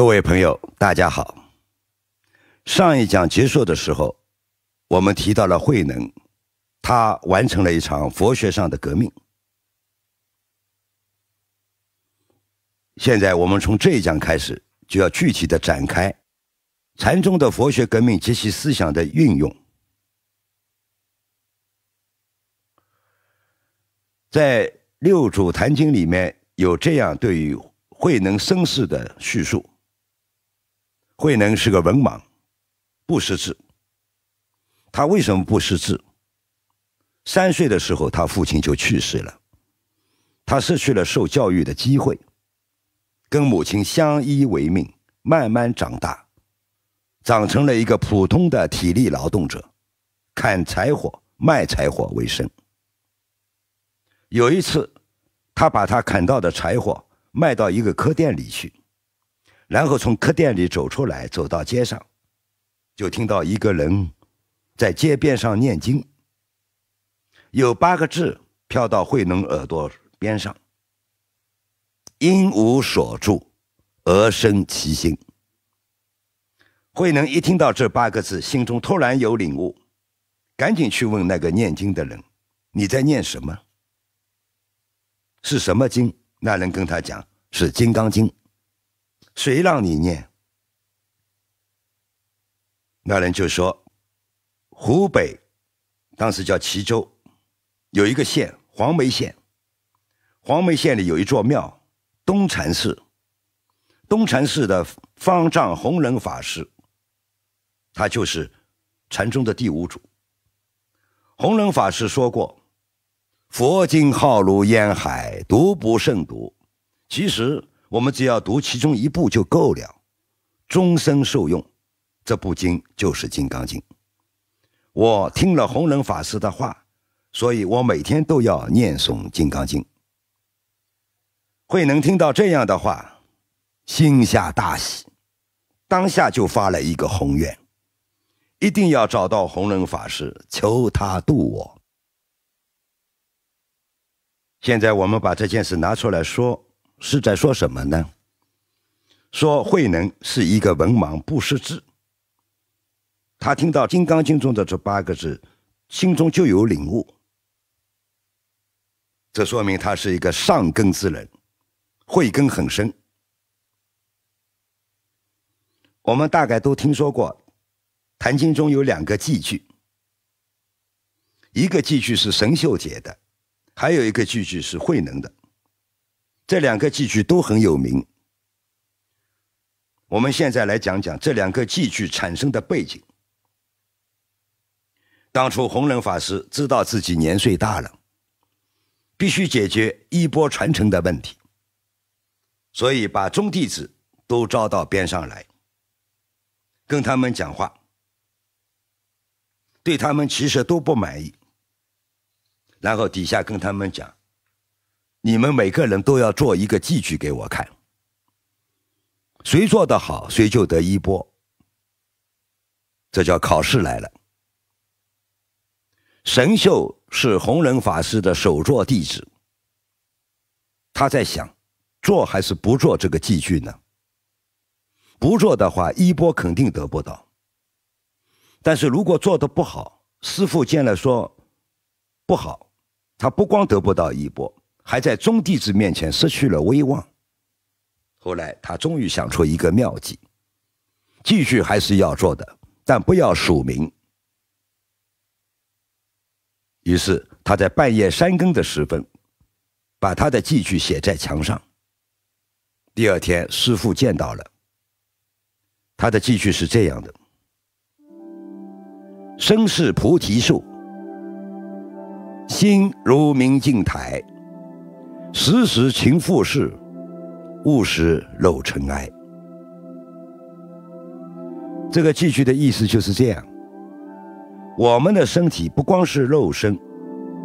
各位朋友，大家好。上一讲结束的时候，我们提到了慧能，他完成了一场佛学上的革命。现在我们从这一讲开始，就要具体的展开禅宗的佛学革命及其思想的运用。在《六祖坛经》里面有这样对于慧能生世的叙述。慧能是个文盲，不识字。他为什么不识字？三岁的时候，他父亲就去世了，他失去了受教育的机会，跟母亲相依为命，慢慢长大，长成了一个普通的体力劳动者，砍柴火、卖柴火为生。有一次，他把他砍到的柴火卖到一个客店里去。然后从客店里走出来，走到街上，就听到一个人在街边上念经。有八个字飘到慧能耳朵边上：“因无所住而生其心。”慧能一听到这八个字，心中突然有领悟，赶紧去问那个念经的人：“你在念什么？是什么经？”那人跟他讲：“是《金刚经》。”谁让你念？那人就说：“湖北当时叫蕲州，有一个县黄梅县，黄梅县里有一座庙东禅寺，东禅寺的方丈弘忍法师，他就是禅宗的第五祖。弘忍法师说过：‘佛经浩如烟海，读不胜读。’其实。”我们只要读其中一部就够了，终身受用。这部经就是《金刚经》。我听了弘忍法师的话，所以我每天都要念诵《金刚经》。慧能听到这样的话，心下大喜，当下就发了一个宏愿，一定要找到弘忍法师，求他渡我。现在我们把这件事拿出来说。是在说什么呢？说慧能是一个文盲不识字，他听到《金刚经》中的这八个字，心中就有领悟。这说明他是一个上根之人，慧根很深。我们大概都听说过，《坛经》中有两个寄句，一个寄句是神秀解的，还有一个寄句是慧能的。这两个寄居都很有名。我们现在来讲讲这两个寄居产生的背景。当初弘忍法师知道自己年岁大了，必须解决衣钵传承的问题，所以把宗弟子都招到边上来，跟他们讲话，对他们其实都不满意，然后底下跟他们讲。你们每个人都要做一个祭具给我看，谁做的好，谁就得衣钵。这叫考试来了。神秀是弘忍法师的首座弟子，他在想，做还是不做这个祭具呢？不做的话，衣钵肯定得不到。但是如果做的不好，师傅见了说不好，他不光得不到衣钵。还在宗弟子面前失去了威望。后来他终于想出一个妙计，继续还是要做的，但不要署名。于是他在半夜三更的时分，把他的寄具写在墙上。第二天师傅见到了，他的寄具是这样的：身是菩提树，心如明镜台。时时勤拂拭，勿使惹尘埃。这个寄居的意思就是这样：我们的身体不光是肉身，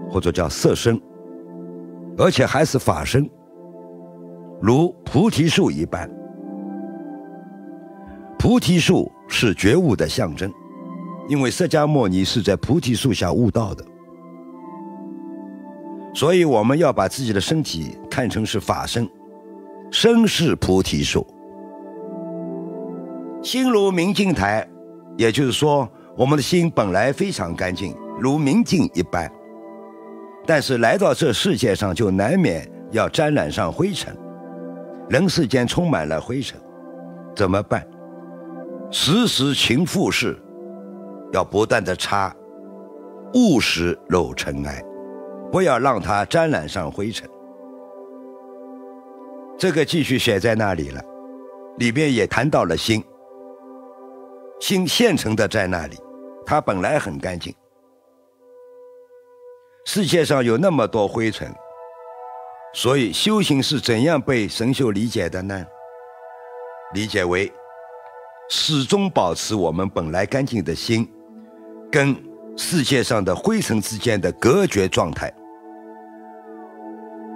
或者叫色身，而且还是法身，如菩提树一般。菩提树是觉悟的象征，因为释迦牟尼是在菩提树下悟道的。所以我们要把自己的身体看成是法身，身是菩提树，心如明镜台。也就是说，我们的心本来非常干净，如明镜一般。但是来到这世界上，就难免要沾染上灰尘。人世间充满了灰尘，怎么办？时时勤拂拭，要不断的擦，勿使惹尘埃。不要让它沾染上灰尘。这个继续写在那里了，里面也谈到了心，心现成的在那里，它本来很干净。世界上有那么多灰尘，所以修行是怎样被神秀理解的呢？理解为始终保持我们本来干净的心，跟世界上的灰尘之间的隔绝状态。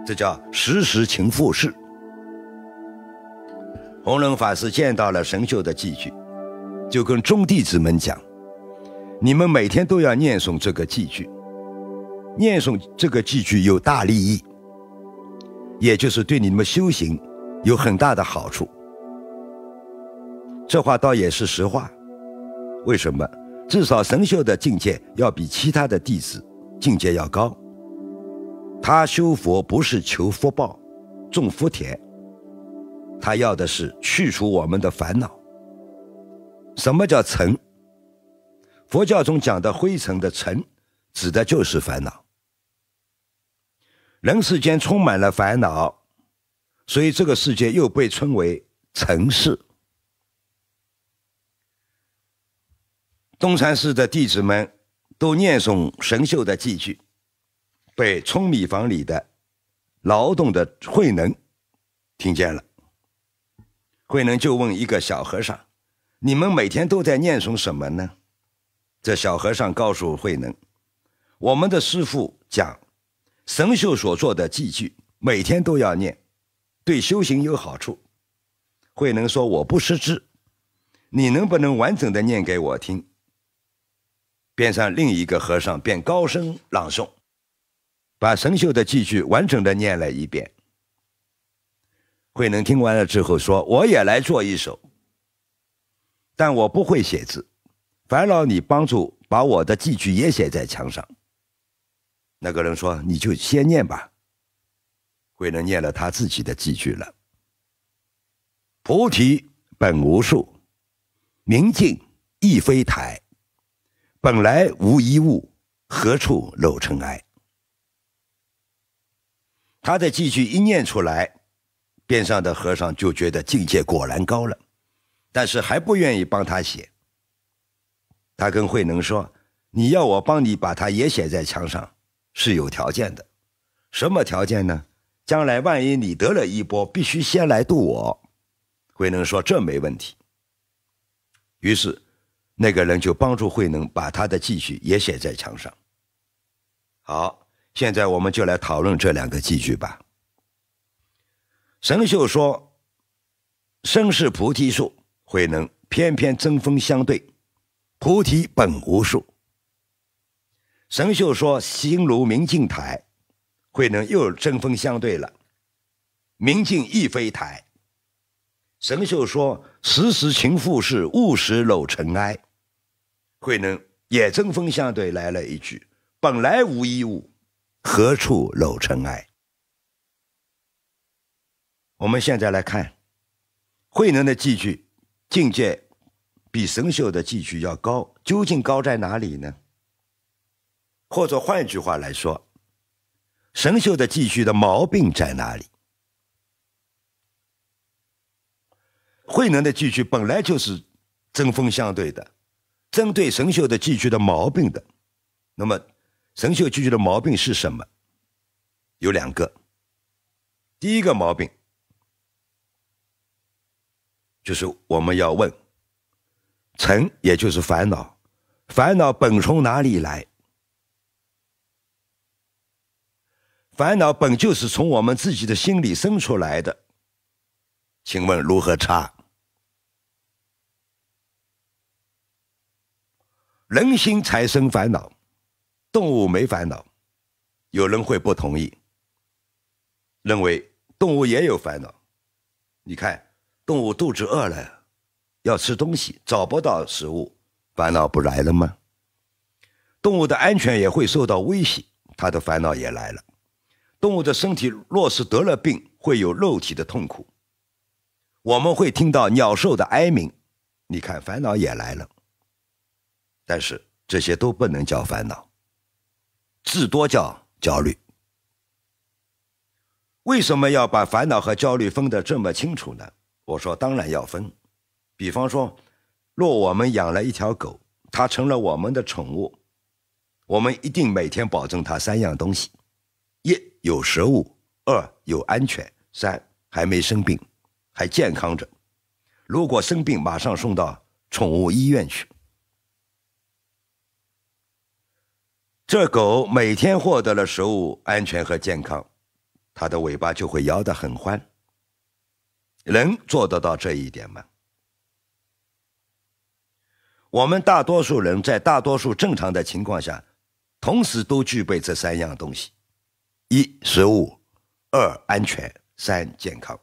这叫时时勤复式。弘忍法师见到了神秀的寄居，就跟众弟子们讲：“你们每天都要念诵这个寄居，念诵这个寄居有大利益，也就是对你们修行有很大的好处。”这话倒也是实话。为什么？至少神秀的境界要比其他的弟子境界要高。他修佛不是求福报、种福田，他要的是去除我们的烦恼。什么叫尘？佛教中讲的灰尘的尘，指的就是烦恼。人世间充满了烦恼，所以这个世界又被称为尘世。东禅寺的弟子们都念诵神秀的偈句。被舂米房里的劳动的慧能听见了。慧能就问一个小和尚：“你们每天都在念诵什么呢？”这小和尚告诉慧能：“我们的师傅讲神秀所做的偈句，每天都要念，对修行有好处。”慧能说：“我不识字，你能不能完整的念给我听？”边上另一个和尚便高声朗诵。把神秀的寄句完整的念了一遍。慧能听完了之后说：“我也来做一首，但我不会写字，烦劳你帮助把我的寄句也写在墙上。”那个人说：“你就先念吧。”慧能念了他自己的寄句了：“菩提本无树，明镜亦非台，本来无一物，何处惹尘埃。”他的继续一念出来，边上的和尚就觉得境界果然高了，但是还不愿意帮他写。他跟慧能说：“你要我帮你把他也写在墙上，是有条件的。什么条件呢？将来万一你得了一波，必须先来渡我。”慧能说：“这没问题。”于是，那个人就帮助慧能把他的记叙也写在墙上。好。现在我们就来讨论这两个偈句吧。神秀说：“身是菩提树。”慧能偏偏针锋相对：“菩提本无树。”神秀说：“心如明镜台。”慧能又针锋相对了：“明镜亦非台。”神秀说：“时时勤拂拭，勿使惹尘埃。”慧能也针锋相对来了一句：“本来无一物。”何处惹尘埃？我们现在来看，慧能的偈句境界比神秀的偈句要高，究竟高在哪里呢？或者换一句话来说，神秀的偈句的毛病在哪里？慧能的偈句本来就是针锋相对的，针对神秀的偈句的毛病的，那么。神秀拒绝的毛病是什么？有两个。第一个毛病就是我们要问：尘，也就是烦恼，烦恼本从哪里来？烦恼本就是从我们自己的心里生出来的。请问如何查？人心产生烦恼。动物没烦恼，有人会不同意，认为动物也有烦恼。你看，动物肚子饿了，要吃东西，找不到食物，烦恼不来了吗？动物的安全也会受到威胁，它的烦恼也来了。动物的身体若是得了病，会有肉体的痛苦，我们会听到鸟兽的哀鸣，你看，烦恼也来了。但是这些都不能叫烦恼。至多叫焦虑，为什么要把烦恼和焦虑分得这么清楚呢？我说当然要分。比方说，若我们养了一条狗，它成了我们的宠物，我们一定每天保证它三样东西：一有食物，二有安全，三还没生病，还健康着。如果生病，马上送到宠物医院去。这狗每天获得了食物、安全和健康，它的尾巴就会摇得很欢。能做得到这一点吗？我们大多数人在大多数正常的情况下，同时都具备这三样东西：一、食物；二、安全；三、健康。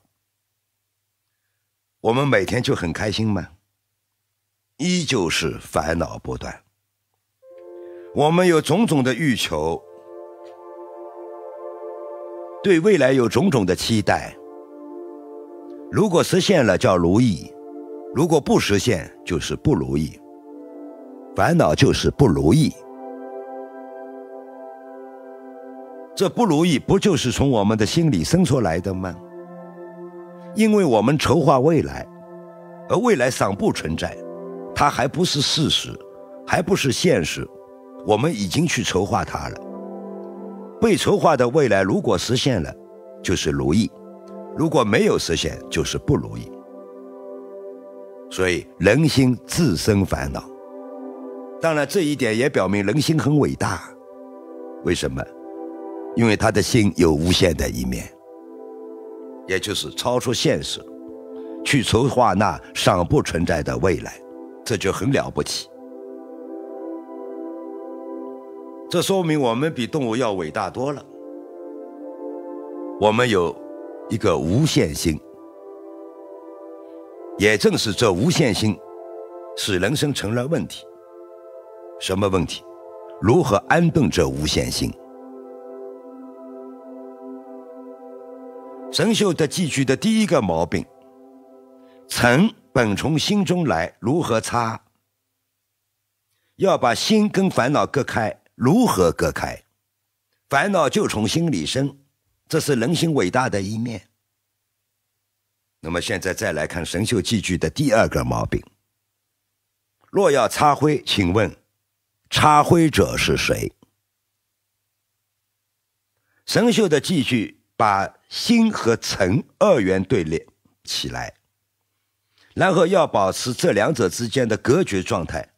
我们每天就很开心吗？依旧是烦恼不断。我们有种种的欲求，对未来有种种的期待。如果实现了叫如意，如果不实现就是不如意，烦恼就是不如意。这不如意不就是从我们的心里生出来的吗？因为我们筹划未来，而未来尚不存在，它还不是事实，还不是现实。我们已经去筹划它了，被筹划的未来如果实现了，就是如意；如果没有实现，就是不如意。所以人心自生烦恼。当然，这一点也表明人心很伟大。为什么？因为他的心有无限的一面，也就是超出现实，去筹划那尚不存在的未来，这就很了不起。这说明我们比动物要伟大多了。我们有一个无限心，也正是这无限心，使人生成了问题。什么问题？如何安顿这无限心？神秀的寄居的第一个毛病，尘本从心中来，如何擦？要把心跟烦恼隔开。如何隔开烦恼就从心里生？这是人心伟大的一面。那么现在再来看神秀偈句的第二个毛病。若要擦灰，请问擦灰者是谁？神秀的偈句把心和尘二元对立起来，然后要保持这两者之间的隔绝状态，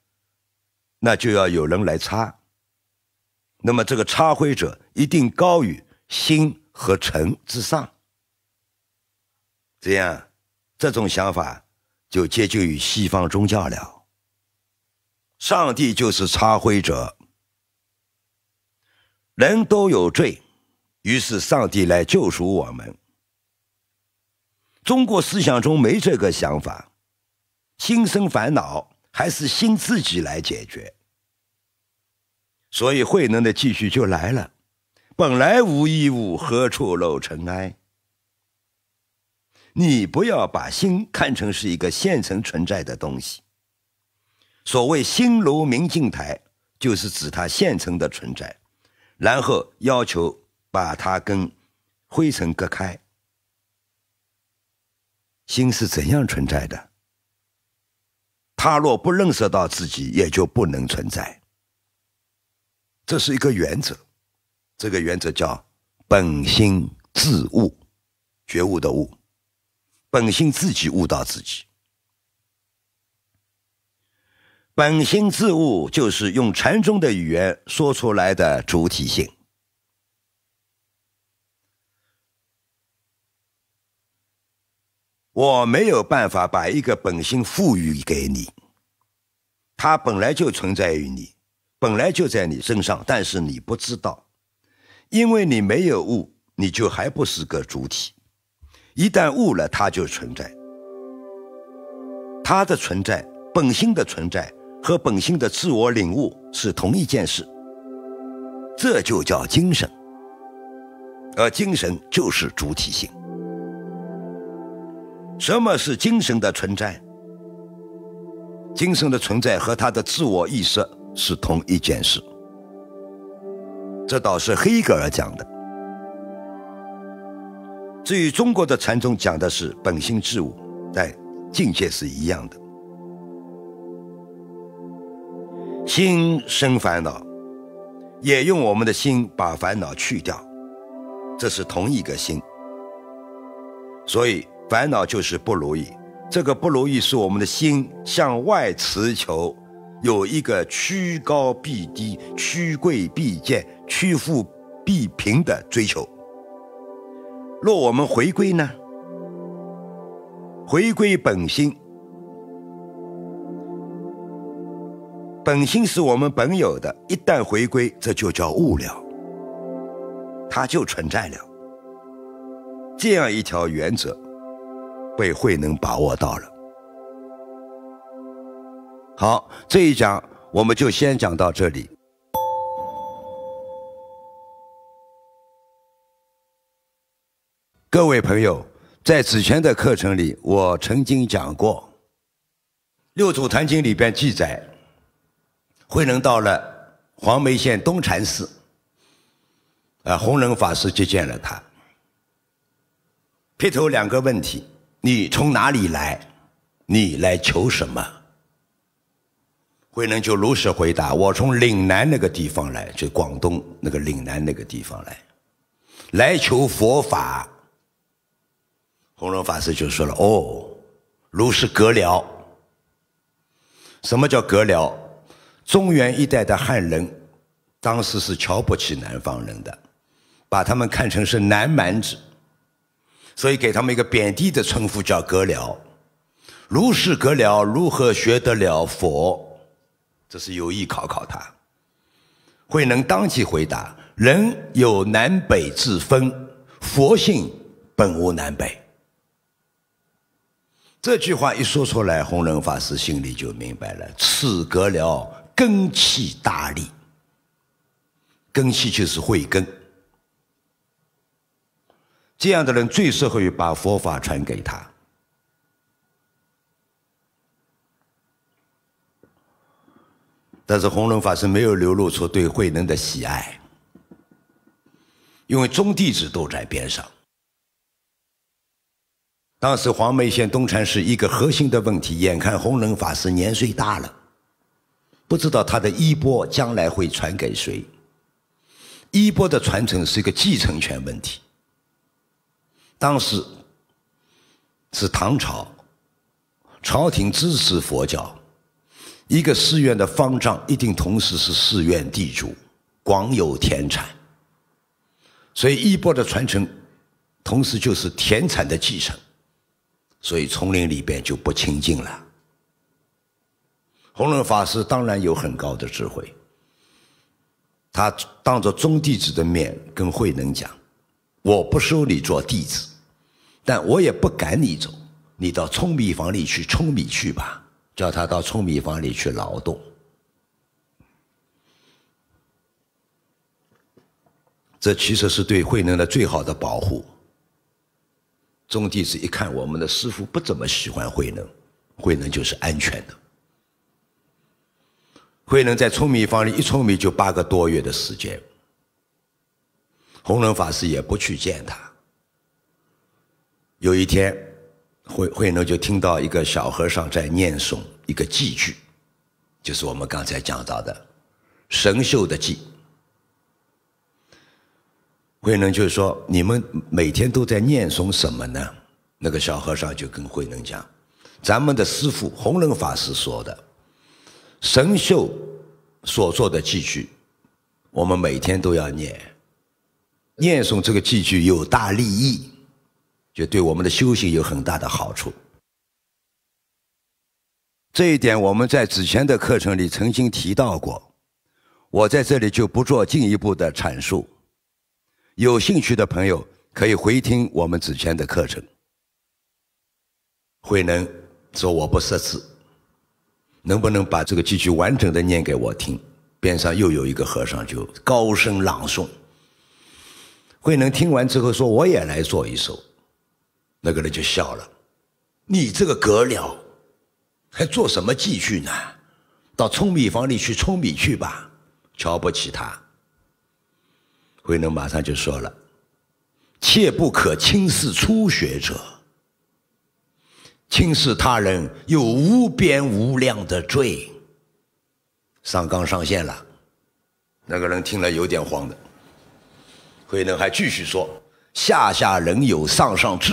那就要有人来擦。那么，这个插灰者一定高于心和尘之上，这样，这种想法就接近于西方宗教了。上帝就是插灰者，人都有罪，于是上帝来救赎我们。中国思想中没这个想法，心生烦恼还是心自己来解决。所以，慧能的继续就来了：“本来无一物，何处漏尘埃？”你不要把心看成是一个现成存在的东西。所谓“心如明镜台”，就是指它现成的存在。然后要求把它跟灰尘隔开。心是怎样存在的？他若不认识到自己，也就不能存在。这是一个原则，这个原则叫本心自悟，觉悟的悟，本心自己悟到自己。本心自悟就是用禅宗的语言说出来的主体性。我没有办法把一个本心赋予给你，它本来就存在于你。本来就在你身上，但是你不知道，因为你没有悟，你就还不是个主体。一旦悟了，它就存在。它的存在，本心的存在和本心的自我领悟是同一件事，这就叫精神。而精神就是主体性。什么是精神的存在？精神的存在和他的自我意识。是同一件事，这倒是黑格尔讲的。至于中国的禅宗讲的是本性自悟，但境界是一样的。心生烦恼，也用我们的心把烦恼去掉，这是同一个心。所以烦恼就是不如意，这个不如意是我们的心向外辞求。有一个趋高避低、趋贵避贱、趋富避贫的追求。若我们回归呢？回归本心，本心是我们本有的一旦回归，这就叫悟了，它就存在了。这样一条原则，被慧能把握到了。好，这一讲我们就先讲到这里。各位朋友，在之前的课程里，我曾经讲过，《六祖坛经》里边记载，慧能到了黄梅县东禅寺，啊，弘忍法师接见了他，劈头两个问题：你从哪里来？你来求什么？慧能就如实回答：“我从岭南那个地方来，就广东那个岭南那个地方来，来求佛法。”弘忍法师就说了：“哦，如是隔了。什么叫隔了？中原一带的汉人，当时是瞧不起南方人的，把他们看成是南蛮子，所以给他们一个贬低的称呼叫隔了。如是隔了，如何学得了佛？”这是有意考考他。慧能当即回答：“人有南北之分，佛性本无南北。”这句话一说出来，弘忍法师心里就明白了：此格了根器大利，根器就是慧根。这样的人最适合于把佛法传给他。但是，弘忍法师没有流露出对慧能的喜爱，因为宗弟子都在边上。当时，黄梅县东禅寺一个核心的问题，眼看弘忍法师年岁大了，不知道他的衣钵将来会传给谁。衣钵的传承是一个继承权问题。当时是唐朝，朝廷支持佛教。一个寺院的方丈一定同时是寺院地主，广有田产，所以衣钵的传承，同时就是田产的继承，所以丛林里边就不清净了。弘忍法师当然有很高的智慧，他当着众弟子的面跟慧能讲：“我不收你做弟子，但我也不赶你走，你到聪米房里去聪米去吧。”叫他到舂米坊里去劳动，这其实是对慧能的最好的保护。众弟子一看，我们的师傅不怎么喜欢慧能，慧能就是安全的。慧能在舂米坊里一舂米就八个多月的时间，弘忍法师也不去见他。有一天。慧慧能就听到一个小和尚在念诵一个寄句，就是我们刚才讲到的神秀的偈。慧能就说：“你们每天都在念诵什么呢？”那个小和尚就跟慧能讲：“咱们的师父弘忍法师说的神秀所做的寄句，我们每天都要念，念诵这个寄句有大利益。”也对我们的修行有很大的好处。这一点我们在之前的课程里曾经提到过，我在这里就不做进一步的阐述。有兴趣的朋友可以回听我们之前的课程。慧能说：“我不识字，能不能把这个继句完整的念给我听？”边上又有一个和尚就高声朗诵。慧能听完之后说：“我也来做一首。”那个人就笑了：“你这个格了，还做什么继续呢？到舂米房里去舂米去吧！瞧不起他。”慧能马上就说了：“切不可轻视初学者，轻视他人有无边无量的罪。”上纲上线了。那个人听了有点慌的。慧能还继续说：“下下人有上上智。”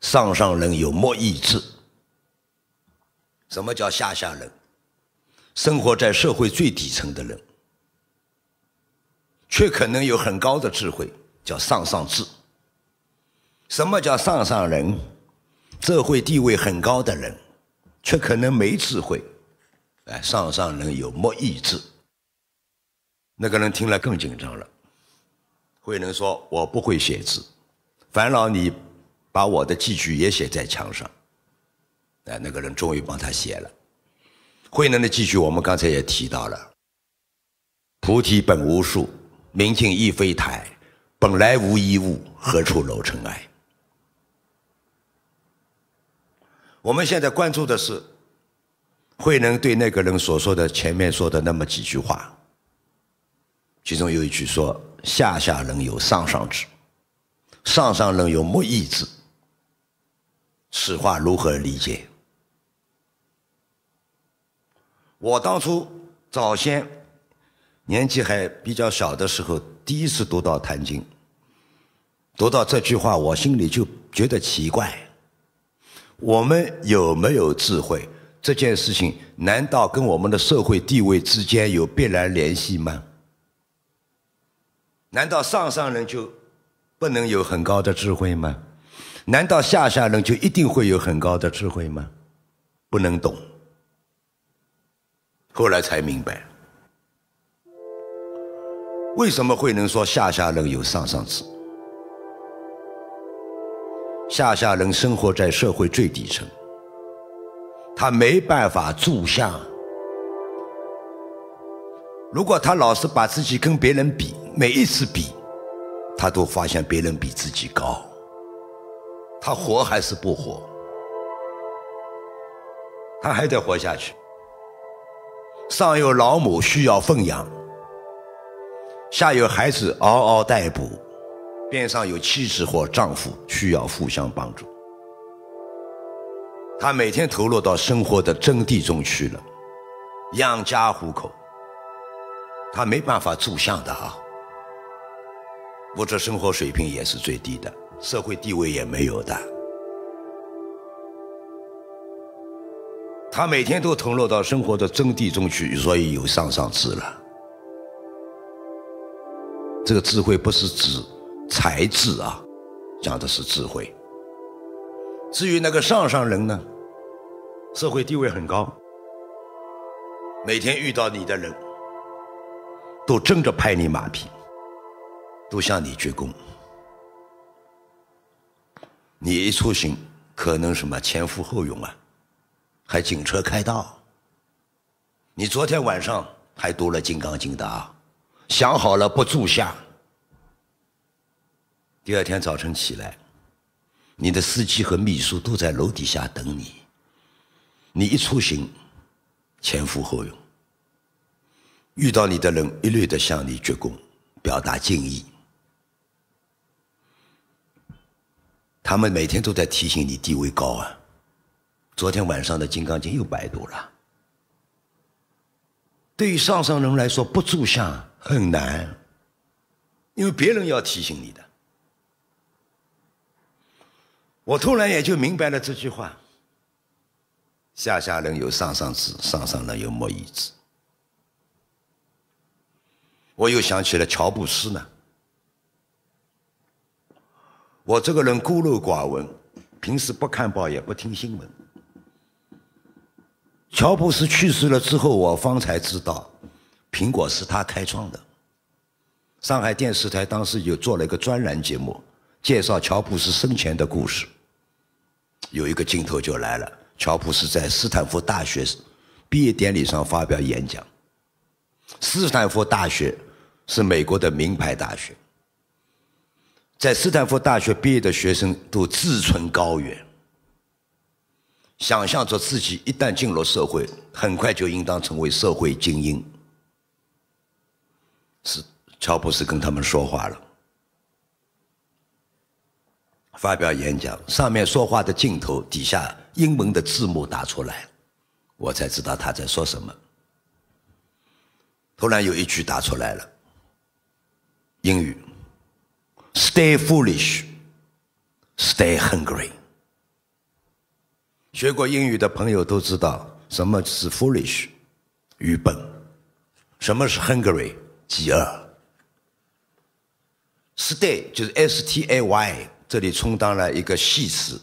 上上人有莫意志，什么叫下下人？生活在社会最底层的人，却可能有很高的智慧，叫上上智。什么叫上上人？社会地位很高的人，却可能没智慧。哎，上上人有莫意志。那个人听了更紧张了。慧能说：“我不会写字，烦恼你。”把我的寄居也写在墙上，哎，那个人终于帮他写了。慧能的寄句我们刚才也提到了：“菩提本无树，明镜亦非台，本来无一物，何处惹尘埃。”我们现在关注的是，慧能对那个人所说的前面说的那么几句话，其中有一句说：“下下人有上上智，上上人有莫一智。”此话如何理解？我当初早先年纪还比较小的时候，第一次读到《坛经》，读到这句话，我心里就觉得奇怪：我们有没有智慧这件事情，难道跟我们的社会地位之间有必然联系吗？难道上上人就不能有很高的智慧吗？难道下下人就一定会有很高的智慧吗？不能懂。后来才明白，为什么会能说下下人有上上智？下下人生活在社会最底层，他没办法住下。如果他老是把自己跟别人比，每一次比，他都发现别人比自己高。他活还是不活？他还得活下去。上有老母需要奉养，下有孩子嗷嗷待哺，边上有妻子或丈夫需要互相帮助。他每天投入到生活的真谛中去了，养家糊口。他没办法住象的啊，物质生活水平也是最低的。社会地位也没有的，他每天都投入到生活的真谛中去，所以有上上智了。这个智慧不是指才智啊，讲的是智慧。至于那个上上人呢，社会地位很高，每天遇到你的人，都争着拍你马屁，都向你鞠躬。你一出行，可能什么前赴后拥啊，还警车开道。你昨天晚上还读了金刚经》的啊，想好了不住下。第二天早晨起来，你的司机和秘书都在楼底下等你。你一出行，前赴后拥，遇到你的人一律的向你鞠躬，表达敬意。他们每天都在提醒你地位高啊！昨天晚上的《金刚经》又百度了。对于上上人来说，不住相很难，因为别人要提醒你的。我突然也就明白了这句话：下下人有上上智，上上人有末益智。我又想起了乔布斯呢。我这个人孤陋寡闻，平时不看报也不听新闻。乔布斯去世了之后，我方才知道，苹果是他开创的。上海电视台当时就做了一个专栏节目，介绍乔布斯生前的故事。有一个镜头就来了：乔布斯在斯坦福大学毕业典礼上发表演讲。斯坦福大学是美国的名牌大学。在斯坦福大学毕业的学生都志存高远，想象着自己一旦进入社会，很快就应当成为社会精英。是乔布斯跟他们说话了，发表演讲，上面说话的镜头，底下英文的字幕打出来，我才知道他在说什么。突然有一句打出来了，英语。Stay foolish, stay hungry。学过英语的朋友都知道，什么是 foolish，愚笨；什么是 hungry，饥饿。Stay 就是 S T A Y，这里充当了一个系词，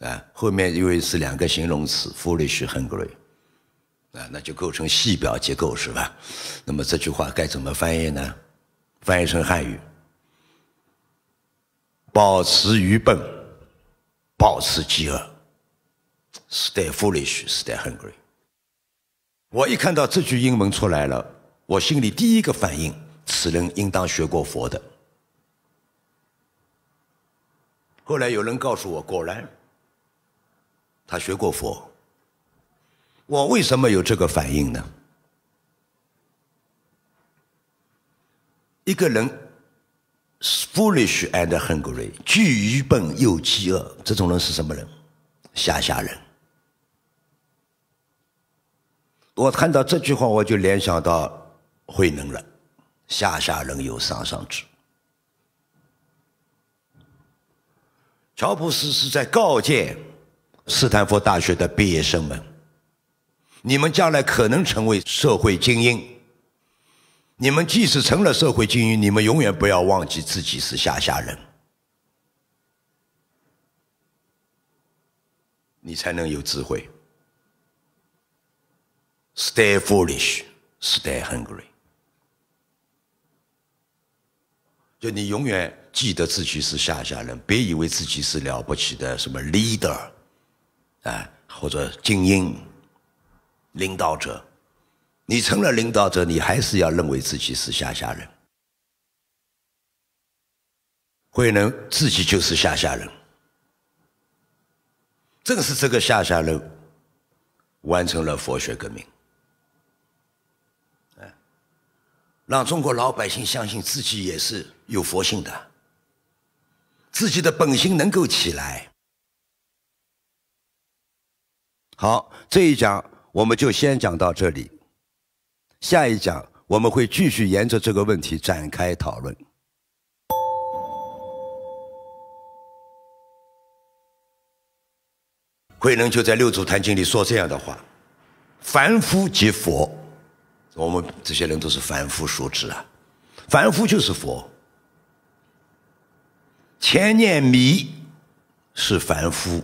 啊，后面因为是两个形容词 foolish, hungry，啊，那就构成系表结构，是吧？那么这句话该怎么翻译呢？翻译成汉语。保持愚笨，保持饥饿，"Stay foolish, stay hungry。我一看到这句英文出来了，我心里第一个反应，此人应当学过佛的。后来有人告诉我，果然，他学过佛。我为什么有这个反应呢？一个人。Foolish and hungry，既愚笨又饥饿，这种人是什么人？下下人。我看到这句话，我就联想到慧能了：下下人有上上智。乔布斯是在告诫斯坦福大学的毕业生们：你们将来可能成为社会精英。你们即使成了社会精英，你们永远不要忘记自己是下下人，你才能有智慧。Stay foolish, stay hungry。就你永远记得自己是下下人，别以为自己是了不起的什么 leader，啊，或者精英、领导者。你成了领导者，你还是要认为自己是下下人。慧能自己就是下下人，正是这个下下人完成了佛学革命，让中国老百姓相信自己也是有佛性的，自己的本性能够起来。好，这一讲我们就先讲到这里。下一讲我们会继续沿着这个问题展开讨论。慧能就在六祖坛经里说这样的话：“凡夫即佛，我们这些人都是凡夫俗子啊。凡夫就是佛，前念迷是凡夫，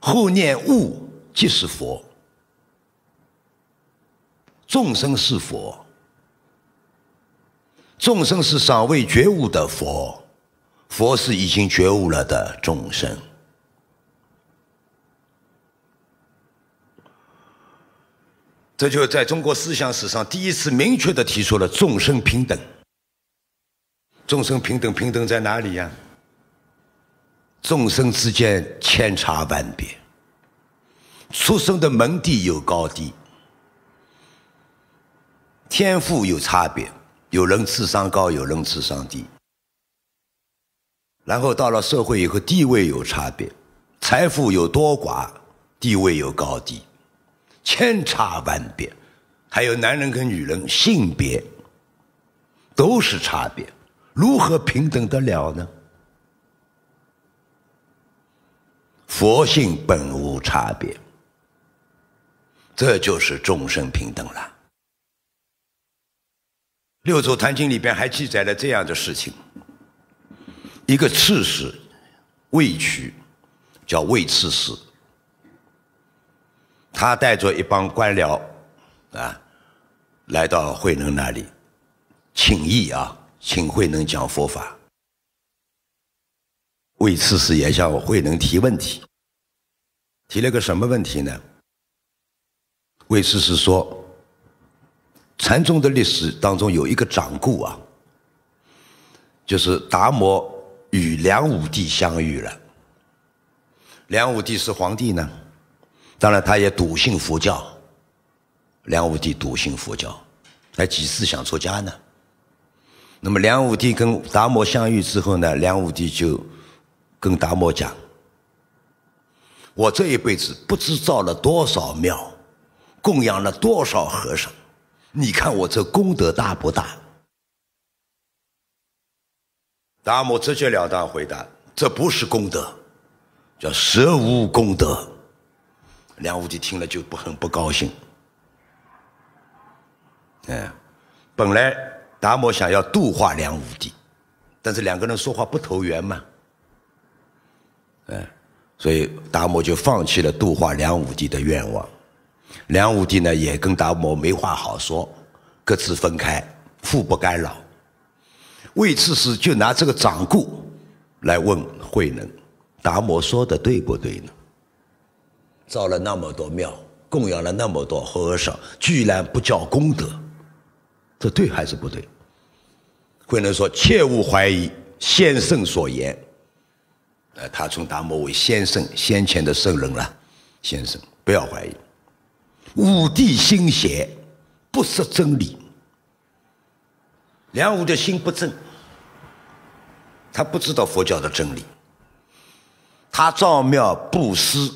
后念悟即是佛。”众生是佛，众生是尚未觉悟的佛，佛是已经觉悟了的众生。这就在中国思想史上第一次明确的提出了众生平等。众生平等，平等在哪里呀？众生之间千差万别，出生的门第有高低。天赋有差别，有人智商高，有人智商低。然后到了社会以后，地位有差别，财富有多寡，地位有高低，千差万别。还有男人跟女人，性别都是差别，如何平等得了呢？佛性本无差别，这就是众生平等了。六祖坛经里边还记载了这样的事情：一个刺史魏渠，叫魏刺史，他带着一帮官僚啊，来到慧能那里请意啊，请慧能讲佛法。魏刺史也向慧能提问题，提了个什么问题呢？魏刺史说。禅宗的历史当中有一个掌故啊，就是达摩与梁武帝相遇了。梁武帝是皇帝呢，当然他也笃信佛教。梁武帝笃信佛教，还几次想出家呢。那么梁武帝跟达摩相遇之后呢，梁武帝就跟达摩讲：“我这一辈子不知造了多少庙，供养了多少和尚。”你看我这功德大不大？达摩直截了当回答：“这不是功德，叫实无功德。”梁武帝听了就不很不高兴。嗯，本来达摩想要度化梁武帝，但是两个人说话不投缘嘛，嗯，所以达摩就放弃了度化梁武帝的愿望。梁武帝呢也跟达摩没话好说，各自分开，互不干扰。为此事就拿这个掌故来问慧能，达摩说的对不对呢？造了那么多庙，供养了那么多和尚，居然不叫功德，这对还是不对？慧能说：切勿怀疑先生所言。呃，他称达摩为先生，先前的圣人了。先生，不要怀疑。武帝心邪，不识真理。梁武的心不正，他不知道佛教的真理。他造庙布施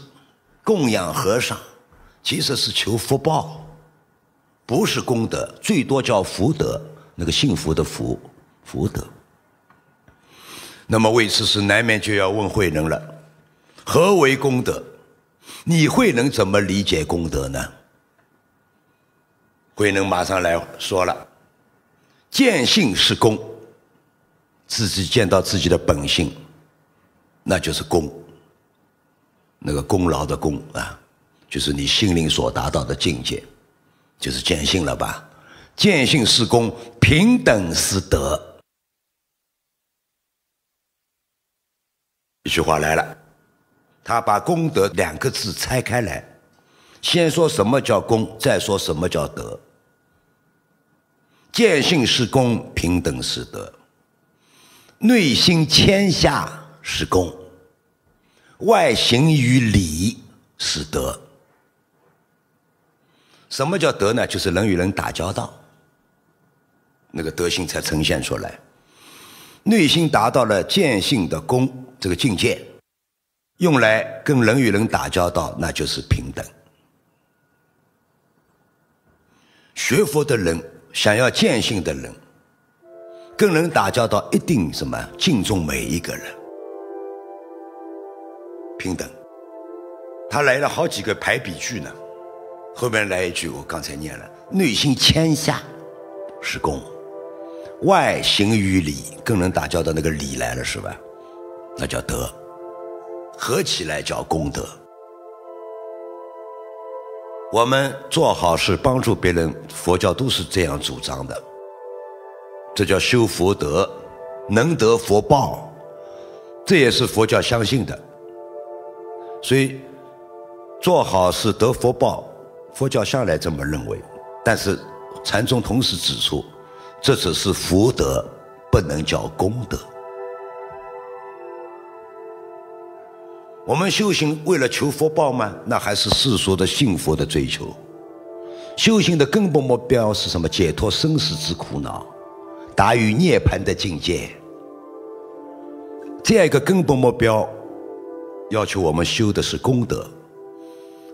供养和尚，其实是求福报，不是功德，最多叫福德，那个幸福的福福德。那么为此事，难免就要问慧能了：何为功德？你慧能怎么理解功德呢？慧能马上来说了：“见性是功，自己见到自己的本性，那就是功，那个功劳的功啊，就是你心灵所达到的境界，就是见性了吧？见性是功，平等是德。”一句话来了，他把功德两个字拆开来，先说什么叫功，再说什么叫德。见性是公，平等是德；内心谦下是公，外形于礼是德。什么叫德呢？就是人与人打交道，那个德性才呈现出来。内心达到了见性的公这个境界，用来跟人与人打交道，那就是平等。学佛的人。想要见性的人，跟人打交道一定什么？敬重每一个人，平等。他来了好几个排比句呢，后面来一句我刚才念了：内心谦下是功，外行于礼，跟人打交道那个礼来了是吧？那叫德，合起来叫功德。我们做好事帮助别人，佛教都是这样主张的，这叫修福德，能得福报，这也是佛教相信的。所以，做好事得福报，佛教向来这么认为。但是，禅宗同时指出，这只是福德，不能叫功德。我们修行为了求福报吗？那还是世俗的幸福的追求。修行的根本目标是什么？解脱生死之苦恼，达于涅槃的境界。这样一个根本目标，要求我们修的是功德。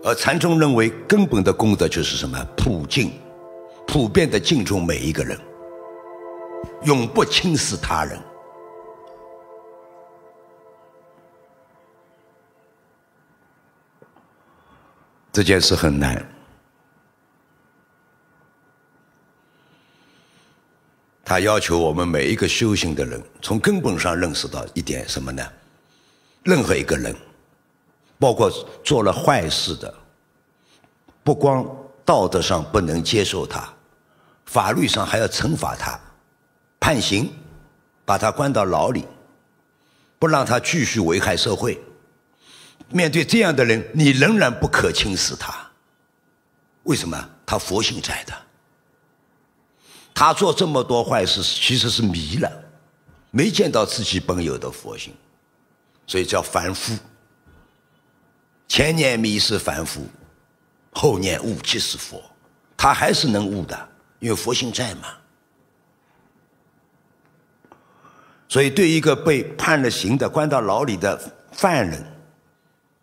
而禅宗认为根本的功德就是什么？普净，普遍的敬重每一个人，永不轻视他人。这件事很难，他要求我们每一个修行的人从根本上认识到一点什么呢？任何一个人，包括做了坏事的，不光道德上不能接受他，法律上还要惩罚他，判刑，把他关到牢里，不让他继续危害社会。面对这样的人，你仍然不可轻视他。为什么？他佛性在的。他做这么多坏事，其实是迷了，没见到自己本有的佛性，所以叫凡夫。前年迷是凡夫，后年悟即是佛，他还是能悟的，因为佛性在嘛。所以，对一个被判了刑的、关到牢里的犯人。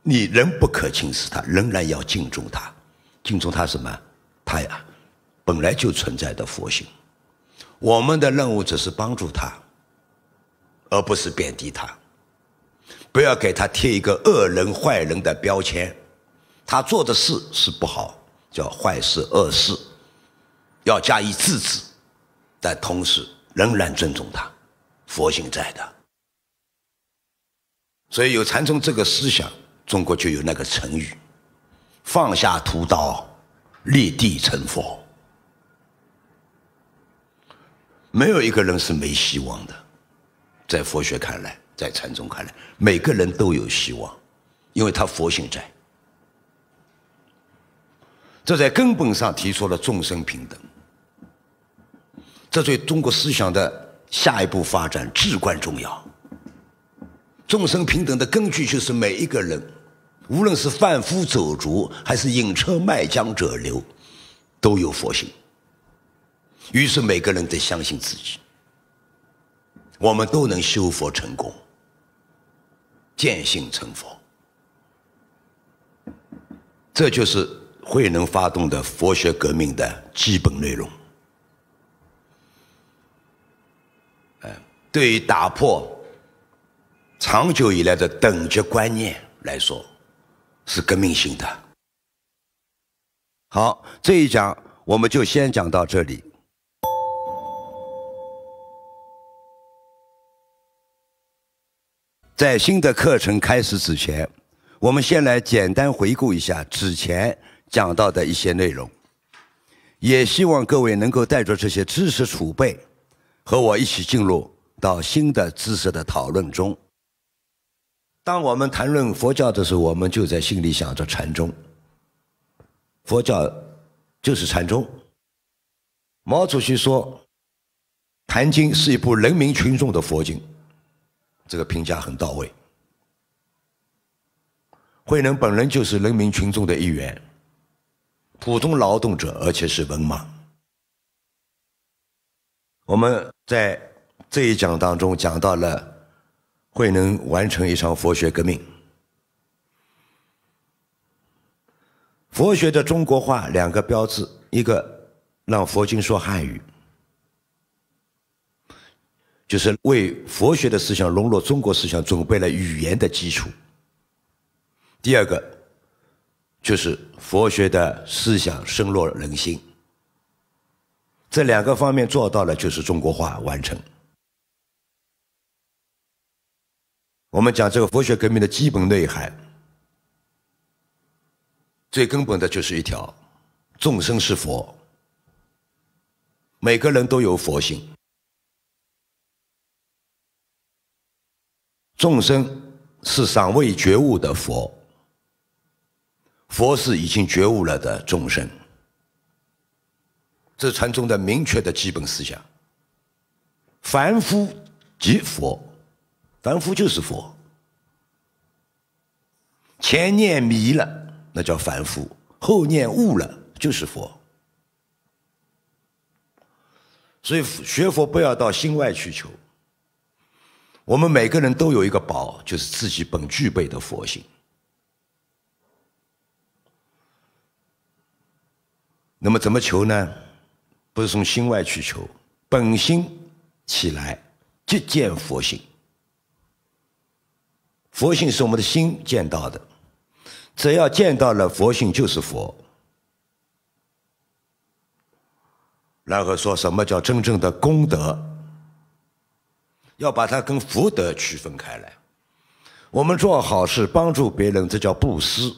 你仍不可轻视他，仍然要敬重他。敬重他什么？他呀，本来就存在的佛性。我们的任务只是帮助他，而不是贬低他。不要给他贴一个恶人、坏人的标签。他做的事是不好，叫坏事、恶事，要加以制止。但同时，仍然尊重他，佛性在的。所以有禅宗这个思想。中国就有那个成语：“放下屠刀，立地成佛。”没有一个人是没希望的，在佛学看来，在禅宗看来，每个人都有希望，因为他佛性在。这在根本上提出了众生平等，这对中国思想的下一步发展至关重要。众生平等的根据就是每一个人，无论是贩夫走卒还是引车卖浆者流，都有佛性。于是每个人得相信自己，我们都能修佛成功，见性成佛。这就是慧能发动的佛学革命的基本内容。哎，对于打破。长久以来的等级观念来说，是革命性的。好，这一讲我们就先讲到这里。在新的课程开始之前，我们先来简单回顾一下之前讲到的一些内容，也希望各位能够带着这些知识储备，和我一起进入到新的知识的讨论中。当我们谈论佛教的时候，我们就在心里想着禅宗。佛教就是禅宗。毛主席说，《坛经》是一部人民群众的佛经，这个评价很到位。慧能本人就是人民群众的一员，普通劳动者，而且是文盲。我们在这一讲当中讲到了。会能完成一场佛学革命。佛学的中国化两个标志：一个让佛经说汉语，就是为佛学的思想融入中国思想准备了语言的基础；第二个就是佛学的思想深入人心。这两个方面做到了，就是中国化完成。我们讲这个佛学革命的基本内涵，最根本的就是一条：众生是佛，每个人都有佛性；众生是尚未觉悟的佛，佛是已经觉悟了的众生。这传禅宗的明确的基本思想。凡夫即佛。凡夫就是佛，前念迷了，那叫凡夫；后念悟了，就是佛。所以学佛不要到心外去求。我们每个人都有一个宝，就是自己本具备的佛性。那么怎么求呢？不是从心外去求，本心起来即见佛性。佛性是我们的心见到的，只要见到了佛性，就是佛。然后说什么叫真正的功德？要把它跟福德区分开来。我们做好事帮助别人，这叫布施，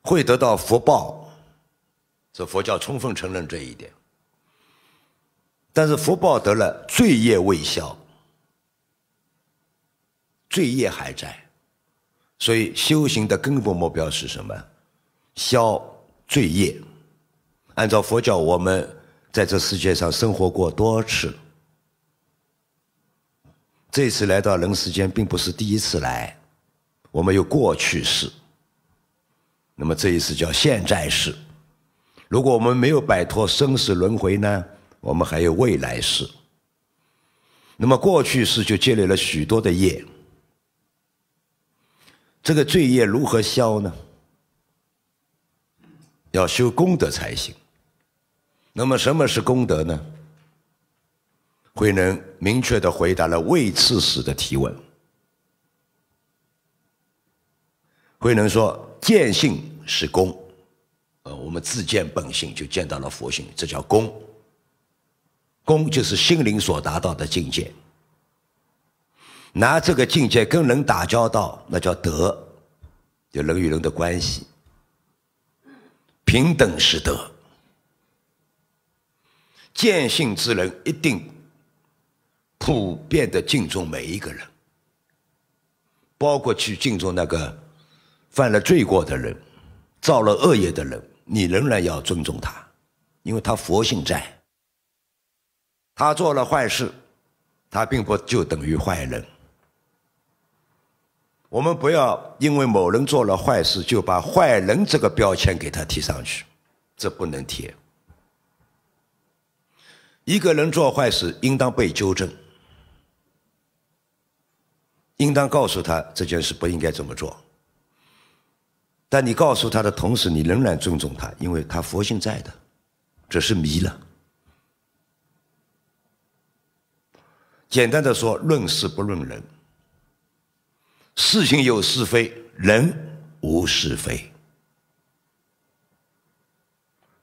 会得到福报。这佛教充分承认这一点，但是福报得了，罪业未消。罪业还在，所以修行的根本目标是什么？消罪业。按照佛教，我们在这世界上生活过多次，这次来到人世间并不是第一次来，我们有过去式，那么这一次叫现在式。如果我们没有摆脱生死轮回呢？我们还有未来世。那么过去式就积累了许多的业。这个罪业如何消呢？要修功德才行。那么什么是功德呢？慧能明确的回答了魏刺史的提问。慧能说：“见性是功，呃，我们自见本性，就见到了佛性，这叫功。功就是心灵所达到的境界。”拿这个境界跟人打交道，那叫德，就人与人的关系，平等是德。见性之人一定普遍的敬重每一个人，包括去敬重那个犯了罪过的人、造了恶业的人，你仍然要尊重他，因为他佛性在，他做了坏事，他并不就等于坏人。我们不要因为某人做了坏事，就把“坏人”这个标签给他贴上去，这不能贴。一个人做坏事，应当被纠正，应当告诉他这件事不应该这么做。但你告诉他的同时，你仍然尊重他，因为他佛性在的，只是迷了。简单的说，论事不论人。事情有是非，人无是非。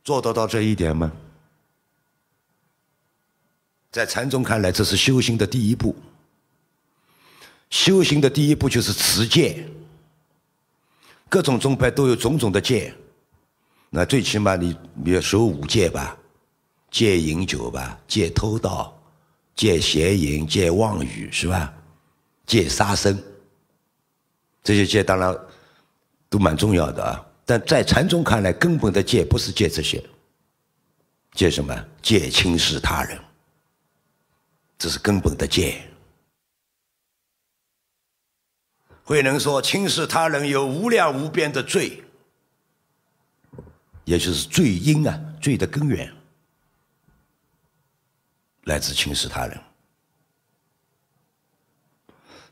做得到这一点吗？在禅宗看来，这是修行的第一步。修行的第一步就是持戒。各种宗派都有种种的戒，那最起码你你要守五戒吧：戒饮酒吧，戒偷盗，戒邪淫，戒妄语，是吧？戒杀生。这些戒当然都蛮重要的啊，但在禅宗看来，根本的戒不是戒这些，戒什么？戒轻视他人，这是根本的戒。慧能说，轻视他人有无量无边的罪，也就是罪因啊，罪的根源来自轻视他人。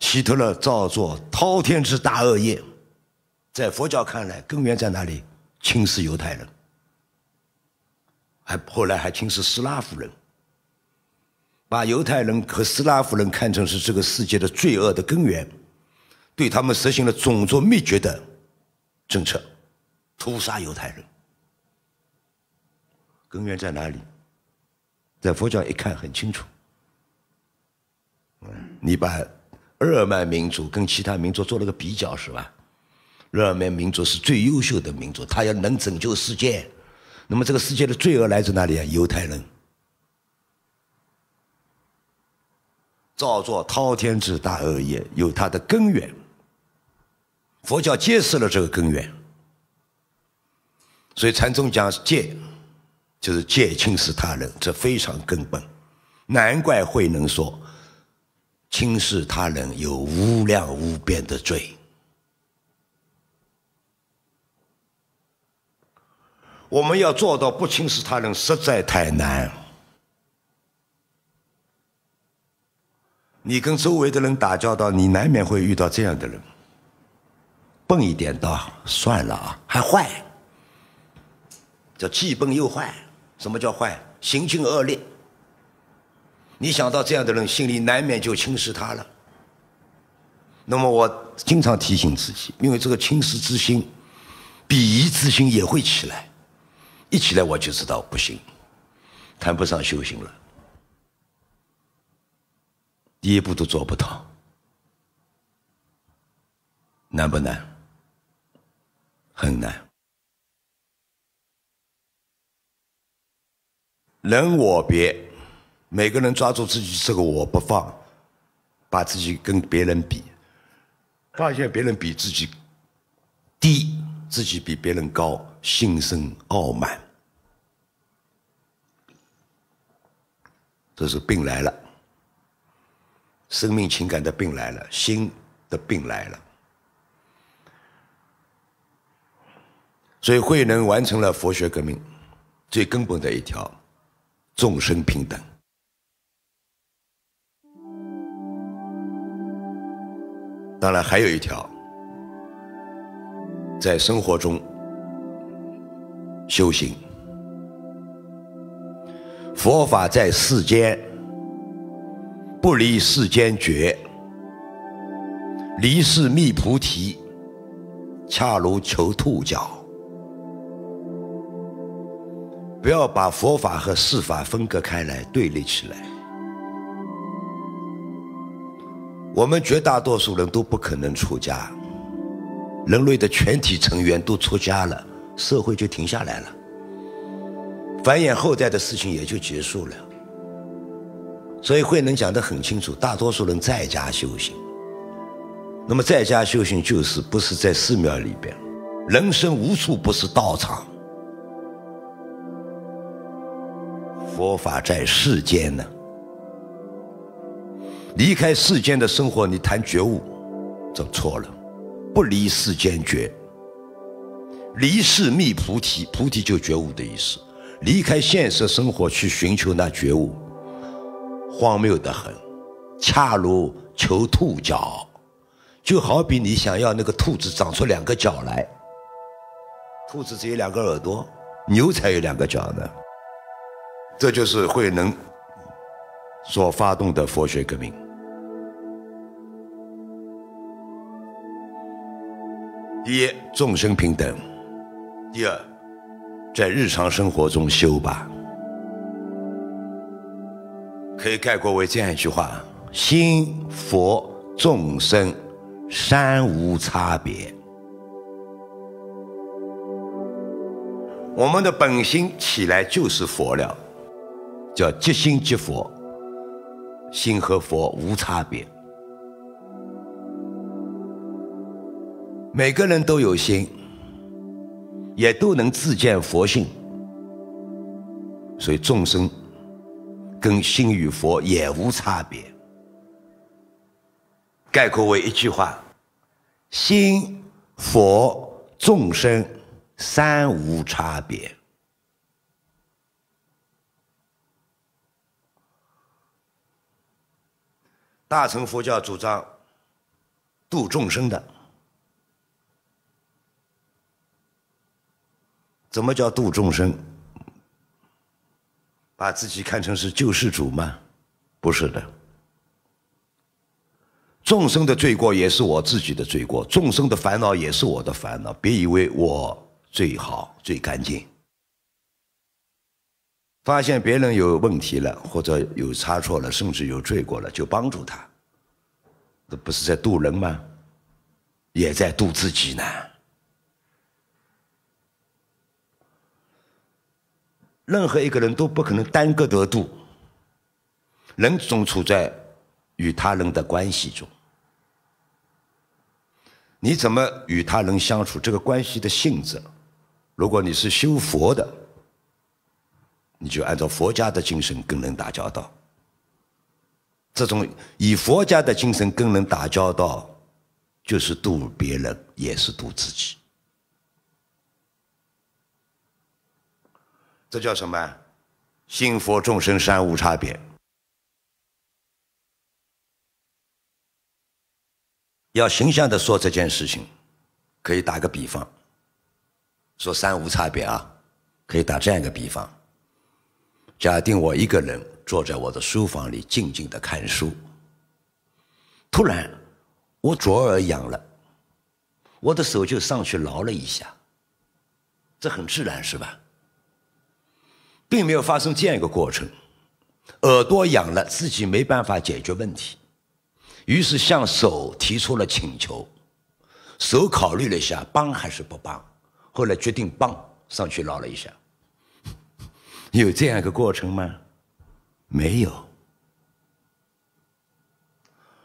希特勒造作滔天之大恶业，在佛教看来，根源在哪里？轻视犹太人，还后来还轻视斯拉夫人，把犹太人和斯拉夫人看成是这个世界的罪恶的根源，对他们实行了种族灭绝的政策，屠杀犹太人。根源在哪里？在佛教一看很清楚。嗯，你把。日耳曼民族跟其他民族做了个比较，是吧？日耳曼民族是最优秀的民族，他要能拯救世界。那么这个世界的罪恶来自哪里啊？犹太人造作滔天之大恶业，有它的根源。佛教揭示了这个根源，所以禅宗讲戒，就是戒轻视他人，这非常根本。难怪慧能说。轻视他人有无量无边的罪，我们要做到不轻视他人实在太难。你跟周围的人打交道，你难免会遇到这样的人，笨一点倒算了啊，还坏，叫既笨又坏。什么叫坏？行径恶劣。你想到这样的人，心里难免就轻视他了。那么我经常提醒自己，因为这个轻视之心、鄙夷之心也会起来。一起来，我就知道不行，谈不上修行了。第一步都做不到，难不难？很难。人我别。每个人抓住自己这个我不放，把自己跟别人比，发现别人比自己低，自己比别人高，心生傲慢，这是病来了。生命情感的病来了，心的病来了。所以慧能完成了佛学革命，最根本的一条：众生平等。当然，还有一条，在生活中修行佛法，在世间不离世间觉，离世觅菩提，恰如求兔角。不要把佛法和世法分隔开来、对立起来。我们绝大多数人都不可能出家，人类的全体成员都出家了，社会就停下来了，繁衍后代的事情也就结束了。所以慧能讲得很清楚，大多数人在家修行。那么在家修行就是不是在寺庙里边，人生无处不是道场，佛法在世间呢。离开世间的生活，你谈觉悟，就错了。不离世间觉，离世觅菩提，菩提就觉悟的意思。离开现实生活去寻求那觉悟，荒谬得很。恰如求兔角，就好比你想要那个兔子长出两个角来，兔子只有两个耳朵，牛才有两个角呢。这就是慧能。所发动的佛学革命：第一，众生平等；第二，在日常生活中修吧。可以概括为这样一句话：心佛众生三无差别。我们的本心起来就是佛了，叫即心即佛。心和佛无差别，每个人都有心，也都能自见佛性，所以众生跟心与佛也无差别。概括为一句话：心、佛、众生三无差别。大乘佛教主张度众生的，怎么叫度众生？把自己看成是救世主吗？不是的，众生的罪过也是我自己的罪过，众生的烦恼也是我的烦恼。别以为我最好最干净。发现别人有问题了，或者有差错了，甚至有罪过了，就帮助他，这不是在渡人吗？也在渡自己呢。任何一个人都不可能单个的渡，人总处在与他人的关系中。你怎么与他人相处？这个关系的性质，如果你是修佛的。你就按照佛家的精神跟人打交道，这种以佛家的精神跟人打交道，就是度别人，也是度自己。这叫什么？信佛众生三无差别。要形象的说这件事情，可以打个比方，说三无差别啊，可以打这样一个比方。假定我一个人坐在我的书房里静静的看书，突然我左耳痒了，我的手就上去挠了一下，这很自然是吧？并没有发生这样一个过程，耳朵痒了自己没办法解决问题，于是向手提出了请求，手考虑了一下帮还是不帮，后来决定帮，上去挠了一下。有这样一个过程吗？没有。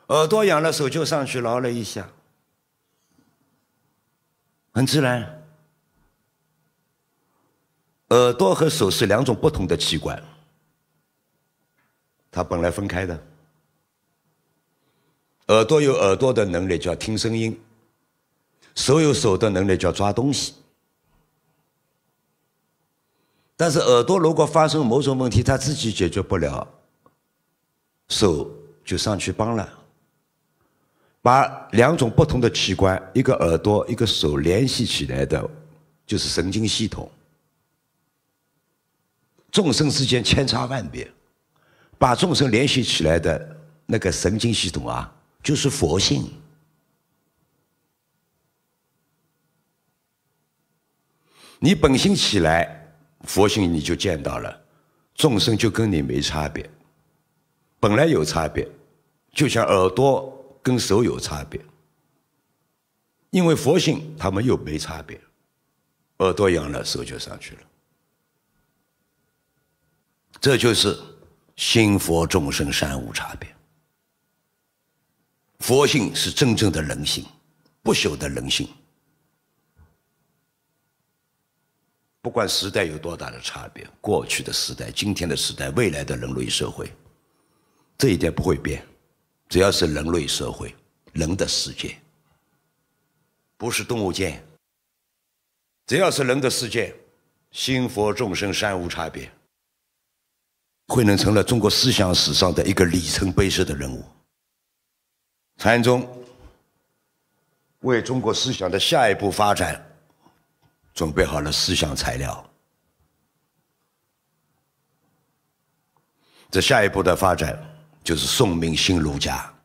耳朵痒了，手就上去挠了一下，很自然。耳朵和手是两种不同的器官，它本来分开的。耳朵有耳朵的能力，叫听声音；手有手的能力，叫抓东西。但是耳朵如果发生某种问题，他自己解决不了，手就上去帮了，把两种不同的器官，一个耳朵，一个手联系起来的，就是神经系统。众生之间千差万别，把众生联系起来的那个神经系统啊，就是佛性。你本性起来。佛性你就见到了，众生就跟你没差别。本来有差别，就像耳朵跟手有差别，因为佛性他们又没差别，耳朵痒了手就上去了。这就是心佛众生三无差别。佛性是真正的人性，不朽的人性。不管时代有多大的差别，过去的时代、今天的时代、未来的人类社会，这一点不会变。只要是人类社会、人的世界，不是动物界。只要是人的世界，心佛众生三无差别。慧能成了中国思想史上的一个里程碑式的人物。禅宗为中国思想的下一步发展。准备好了思想材料，这下一步的发展就是宋明新儒家。